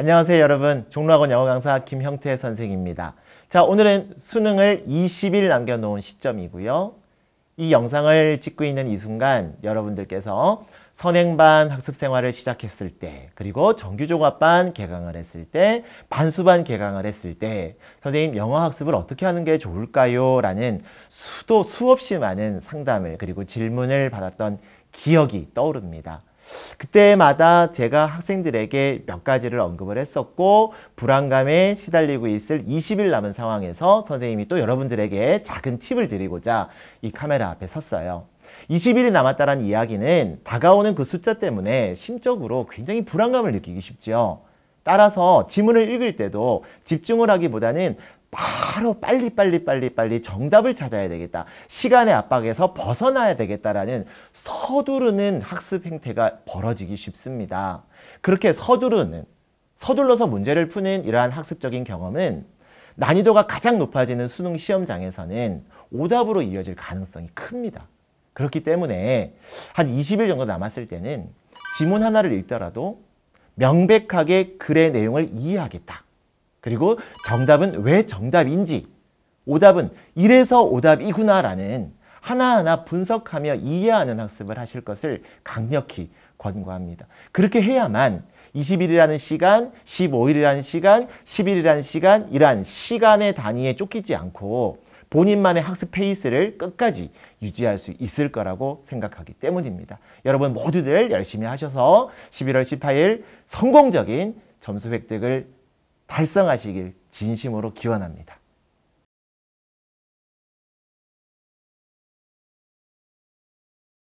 안녕하세요 여러분 종로학원 영어 강사 김형태 선생입니다 자 오늘은 수능을 20일 남겨놓은 시점이고요 이 영상을 찍고 있는 이 순간 여러분들께서 선행반 학습생활을 시작했을 때 그리고 정규종합반 개강을 했을 때 반수반 개강을 했을 때 선생님 영어학습을 어떻게 하는 게 좋을까요? 라는 수도 수없이 많은 상담을 그리고 질문을 받았던 기억이 떠오릅니다. 그때마다 제가 학생들에게 몇 가지를 언급을 했었고 불안감에 시달리고 있을 20일 남은 상황에서 선생님이 또 여러분들에게 작은 팁을 드리고자 이 카메라 앞에 섰어요. 20일이 남았다는 이야기는 다가오는 그 숫자 때문에 심적으로 굉장히 불안감을 느끼기 쉽지요. 따라서 지문을 읽을 때도 집중을 하기보다는 바로 빨리 빨리 빨리 빨리 정답을 찾아야 되겠다. 시간의 압박에서 벗어나야 되겠다라는 서두르는 학습 행태가 벌어지기 쉽습니다. 그렇게 서두르는 서둘러서 문제를 푸는 이러한 학습적인 경험은 난이도가 가장 높아지는 수능 시험장에서는 오답으로 이어질 가능성이 큽니다. 그렇기 때문에 한 20일 정도 남았을 때는 지문 하나를 읽더라도 명백하게 글의 내용을 이해하겠다. 그리고 정답은 왜 정답인지 오답은 이래서 오답이구나라는 하나하나 분석하며 이해하는 학습을 하실 것을 강력히 권고합니다. 그렇게 해야만 20일이라는 시간, 15일이라는 시간, 10일이라는 시간 이러한 시간의 단위에 쫓기지 않고 본인만의 학습 페이스를 끝까지 유지할 수 있을 거라고 생각하기 때문입니다. 여러분 모두들 열심히 하셔서 11월 18일 성공적인 점수 획득을 달성하시길 진심으로 기원합니다.